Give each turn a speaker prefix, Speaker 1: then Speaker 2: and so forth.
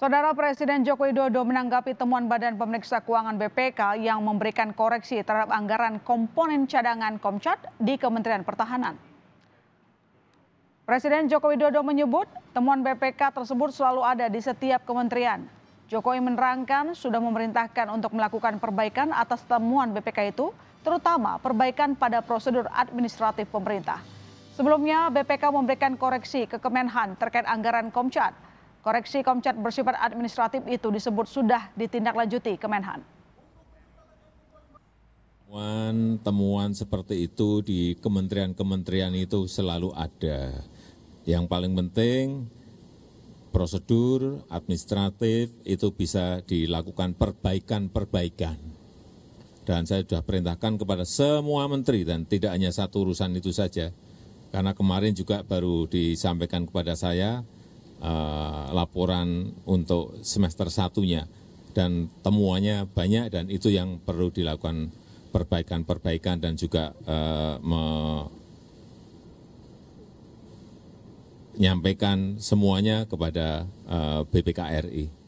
Speaker 1: Saudara Presiden Joko Widodo menanggapi temuan Badan Pemeriksa Keuangan BPK yang memberikan koreksi terhadap anggaran komponen cadangan Komcat di Kementerian Pertahanan. Presiden Joko Widodo menyebut temuan BPK tersebut selalu ada di setiap kementerian. Jokowi menerangkan sudah memerintahkan untuk melakukan perbaikan atas temuan BPK itu, terutama perbaikan pada prosedur administratif pemerintah. Sebelumnya, BPK memberikan koreksi ke Kemenhan terkait anggaran Komcat. Koreksi Komcat bersifat administratif itu disebut sudah ditindaklanjuti Kemenhan.
Speaker 2: Temuan-temuan seperti itu di kementerian-kementerian itu selalu ada. Yang paling penting prosedur administratif itu bisa dilakukan perbaikan-perbaikan. Dan saya sudah perintahkan kepada semua menteri dan tidak hanya satu urusan itu saja. Karena kemarin juga baru disampaikan kepada saya, Eh, laporan untuk semester satunya dan temuannya banyak dan itu yang perlu dilakukan perbaikan-perbaikan dan juga eh, menyampaikan semuanya kepada eh, BPKRI.